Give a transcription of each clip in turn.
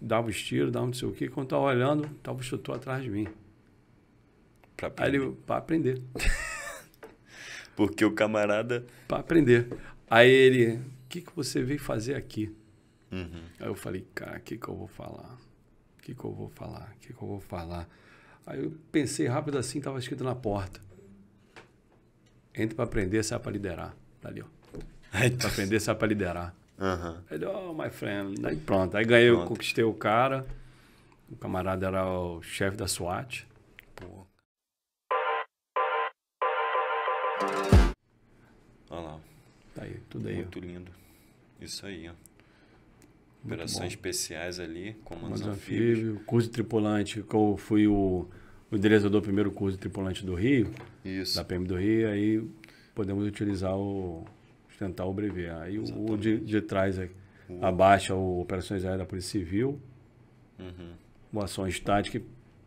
dava os tiros, dava não sei o quê. Quando estava olhando, estava o chutou atrás de mim. Para aprender. para aprender. Porque o camarada. Para aprender. Aí ele, o que, que você veio fazer aqui? Uhum. Aí eu falei, cara, o que, que eu vou falar? O que, que eu vou falar? O que, que eu vou falar? Aí eu pensei rápido assim, estava escrito na porta. Entre para aprender, sai para liderar. Tá ali, ó. Para aprender, sai para liderar. Uhum. Ele, oh, my friend. Aí pronto. Aí ganhei, pronto. conquistei o cara. O camarada era o chefe da SWAT. Pô. Olha lá. Tá aí, tudo aí. Muito ó. lindo. Isso aí, ó. Operações especiais ali, comandos anfíbios. anfíbios. Curso de tripulante, eu fui o, o diretor do primeiro curso de tripulante do Rio. Isso. Da PM do Rio. Aí podemos utilizar o tentar obreviar. Aí o de, de trás é, o... Uhum. abaixa o Operações Aéreas da Polícia Civil, uhum. uma ação estática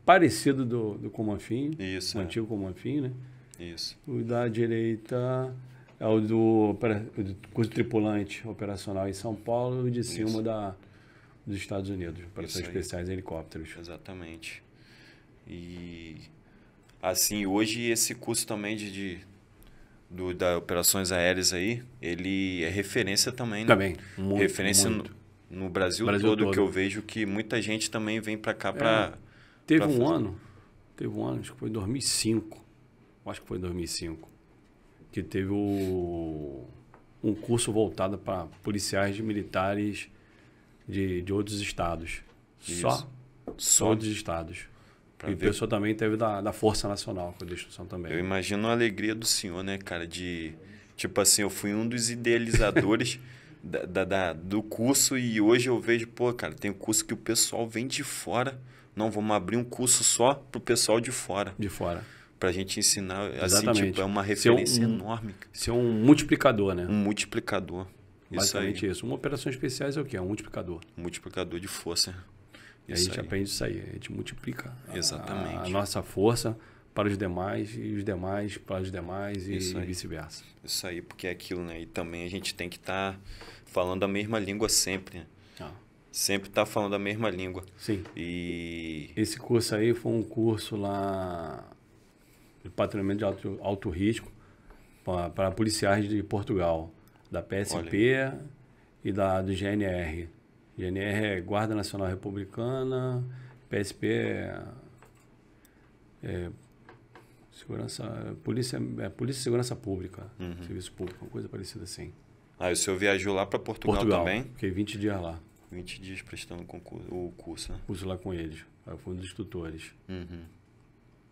parecida do, do Comanfim, Isso, o é. antigo Comanfim, né? Isso. O da direita é o do, do curso tripulante operacional em São Paulo e o de cima da, dos Estados Unidos, operações especiais em helicópteros. Exatamente. E assim, hoje esse curso também de, de do, da Operações Aéreas aí, ele é referência também. Né? Também. Né? Muito, referência muito. No, no, Brasil, Brasil todo, todo, que eu vejo que muita gente também vem para cá é, para... Teve pra um fazer. ano, teve um ano, acho que foi em 2005, acho que foi em 2005, que teve o, um curso voltado para policiais de militares de, de outros estados. Isso. Só? Só outros estados. Pra e ver. o pessoal também teve da, da Força Nacional com a destruição também. Eu né? imagino a alegria do senhor, né, cara? De. Tipo assim, eu fui um dos idealizadores da, da, da, do curso e hoje eu vejo, pô, cara, tem um curso que o pessoal vem de fora. Não, vamos abrir um curso só pro pessoal de fora. De fora. Pra gente ensinar. Exatamente. Assim, tipo, é uma referência ser um, enorme. Ser um multiplicador, né? Um multiplicador. Basicamente isso, isso. Uma operação especiais é o quê? É um multiplicador. multiplicador de força. Isso a gente aí. aprende isso aí, a gente multiplica ah, Exatamente. A, a, nossa força para os demais e os demais para os demais e, e vice-versa. Isso aí, porque é aquilo, né? E também a gente tem que estar tá falando a mesma língua sempre, né? Ah. Sempre estar tá falando a mesma língua. Sim. E... Esse curso aí foi um curso lá de patrulhamento de alto, alto risco para policiais de Portugal, da PSP e da, do GNR. GNR é Guarda Nacional Republicana, PSP é, é segurança, polícia, é, polícia e segurança pública, uhum. serviço público, uma coisa parecida assim. Ah, e o senhor viajou lá para Portugal, Portugal, também? Fiquei 20 dias lá. 20 dias prestando concurso, o curso, né? Curso lá com eles. foi um dos tutores. Uhum.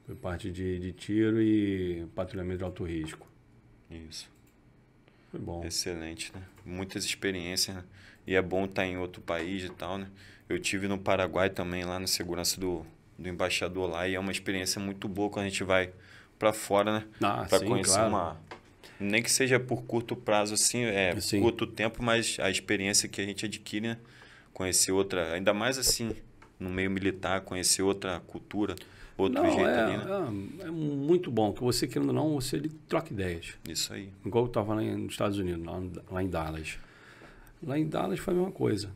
Foi parte de, de tiro e patrulhamento de alto risco. Isso. Foi bom. Excelente, né? Muitas experiências, né? E é bom estar tá em outro país e tal, né? Eu tive no Paraguai também, lá na segurança do, do embaixador lá, e é uma experiência muito boa quando a gente vai para fora, né? Ah, para conhecer claro. uma nem que seja por curto prazo assim, é sim. curto tempo, mas a experiência que a gente adquire, né? conhecer outra, ainda mais assim, no meio militar, conhecer outra cultura outro não, jeito é, ali, né? É, é muito bom, que você, querendo ou não, você ele troca ideias. Isso aí. Igual eu estava lá nos Estados Unidos, lá, lá, em Dallas. Lá em Dallas foi a mesma coisa.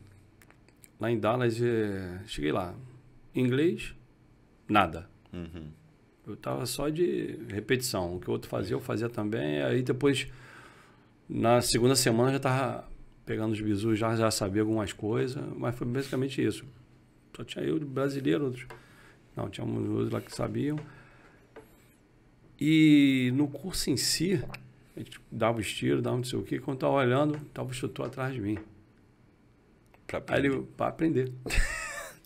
Lá em Dallas, é... cheguei lá, inglês, nada. Uhum. Eu estava só de repetição. O que o outro fazia, eu fazia também. Aí depois, na segunda semana, já estava pegando os bisus, já, já sabia algumas coisas. Mas foi basicamente isso. Só tinha eu brasileiro, outros não, tinha uns outros lá que sabiam. E no curso em si, a gente dava os tiros, dava não sei o quê. Quando estava olhando, estava o atrás de mim. Para aprender. Para aprender.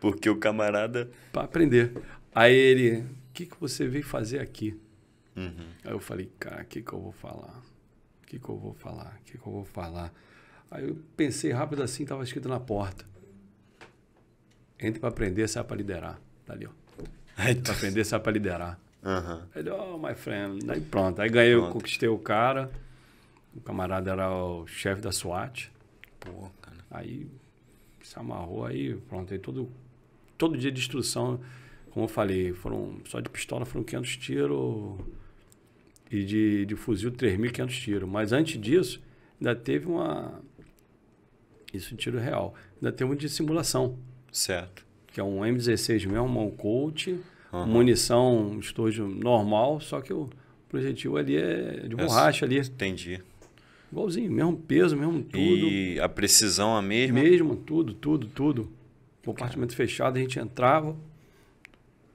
Porque o camarada. Para aprender. Aí ele, o que, que você veio fazer aqui? Uhum. Aí eu falei, cara, o que, que eu vou falar? O que, que eu vou falar? O que, que eu vou falar? Aí eu pensei rápido assim, estava escrito na porta. Entre para aprender, sai para liderar. Tá ali, ó. Entre Pra aprender, sai para liderar. Uhum. Ele, oh, my friend. Aí pronto. Aí ganhei, pronto. conquistei o cara. O camarada era o chefe da SWAT. Pô, cara. Aí se amarrou, aí pronto. Aí todo, todo dia de instrução, como eu falei, foram só de pistola foram 500 tiros e de, de fuzil 3.500 tiros. Mas antes disso, ainda teve uma. Isso tiro real. Ainda teve um de simulação. Certo. Que é um M16 mesmo, um coach, uhum. munição, estojo normal, só que o projetil ali é de é borracha ali. Entendi. Igualzinho, mesmo peso, mesmo tudo. E a precisão a mesma? Mesmo, tudo, tudo, tudo. Compartimento fechado, a gente entrava,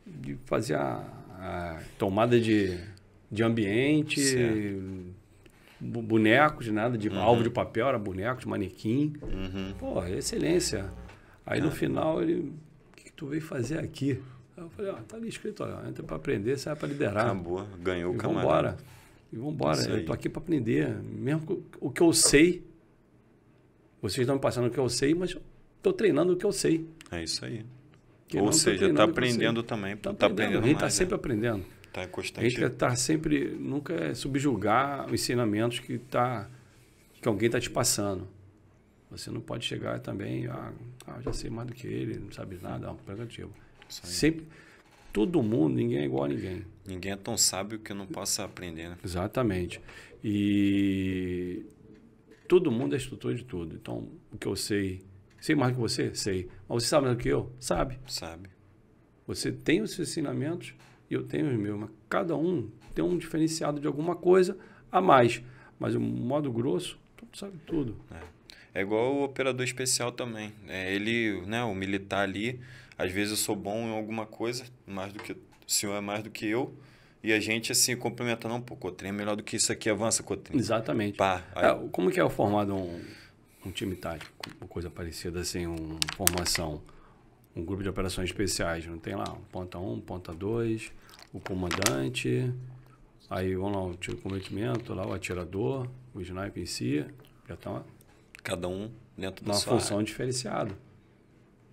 de fazer a, tomada de, de ambiente, bonecos, nada de uhum. alvo de papel, era bonecos, manequim. Uhum. Pô, excelência. Aí no é. final ele, o que, que tu veio fazer aqui? Aí eu falei, ó, ah, tá ali escrito, ó, entra para aprender, sai para liderar. Acabou, ganhou o camarada. Vambora. E vambora, eu tô aqui para aprender. Mesmo que, o que eu sei, vocês estão me passando o que eu sei, mas eu tô treinando o que eu sei. É isso aí. Que Ou não, seja, tá aprendendo também. Tá, tá aprendendo, a gente tá né? sempre aprendendo. Tá constante. A gente tá sempre, nunca é subjugar os ensinamentos que, tá, que alguém tá te passando. Você não pode chegar também, ah, ah já sei mais do que ele, não sabe nada, é um prerrogativo. Sempre, todo mundo, ninguém é igual a ninguém. Ninguém é tão sábio que não possa aprender, né? Exatamente. E todo mundo é instrutor de tudo. Então, o que eu sei, sei mais que você? Sei. Mas você sabe mais do que eu? Sabe. Sabe. Você tem os seus ensinamentos e eu tenho os meus, mas cada um tem um diferenciado de alguma coisa a mais. Mas o modo grosso, todo sabe tudo. É. É igual o operador especial também. É, ele, né, o militar ali, às vezes eu sou bom em alguma coisa, mais do que o senhor é mais do que eu. E a gente assim complementa, não, pô, Cotrim é melhor do que isso aqui, avança, Cotrim. Exatamente. Pá, é, aí... é, como que é formado um, um time tático, uma coisa parecida assim, uma formação, um grupo de operações especiais, não tem lá? ponta 1, um, ponta 2, o comandante, aí vamos lá, o tiro de lá o atirador, o sniper em si, já tá Cada um dentro da sua função área. diferenciada.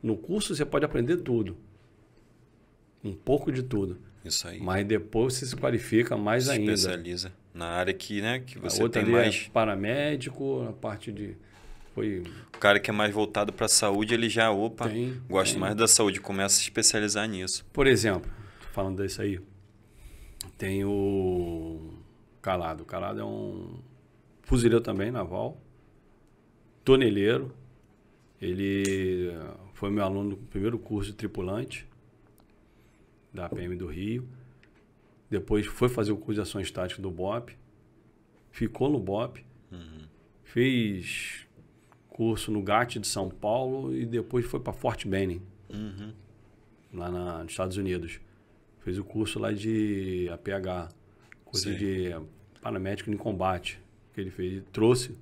No curso você pode aprender tudo. Um pouco de tudo. Isso aí. Mas depois você se qualifica mais se ainda. Especializa na área que, né, que você outra tem é mais. É paramédico, a parte de foi o cara que é mais voltado para a saúde, ele já, opa, tem, gosta tem. mais da saúde, começa a se especializar nisso. Por exemplo, falando disso aí, tem o Calado. O Calado é um fuzileiro também naval toneleiro. Ele eh, foi meu aluno no primeiro curso de tripulante da PM do Rio. Depois foi fazer o curso de ações táticas do BOP. Ficou no BOP. Uhum. curso no GAT de São Paulo e depois foi para Fort Benning, uhum. lá na, nos Estados Unidos. Fez o curso lá de APH, curso Sim. de paramédico em combate, que ele fez. Ele trouxe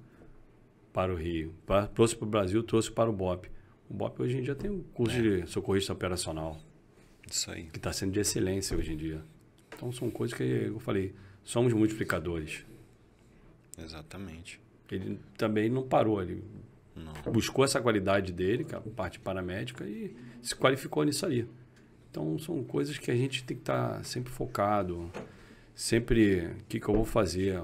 para o Rio. Pra, trouxe para o Brasil, trouxe para o BOP. O BOP hoje em dia tem um curso é. de socorrista operacional. Isso aí. Que está sendo de excelência hoje em dia. Então são coisas que eu falei, somos multiplicadores. Exatamente. Ele também não parou, ele não. buscou essa qualidade dele, que é a parte paramédica, e se qualificou nisso ali. Então são coisas que a gente tem que estar tá sempre focado, sempre o que, que eu vou fazer,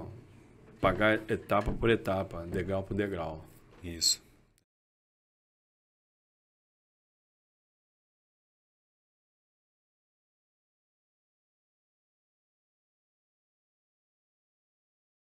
pagar etapa por etapa, degrau por degrau. Isso.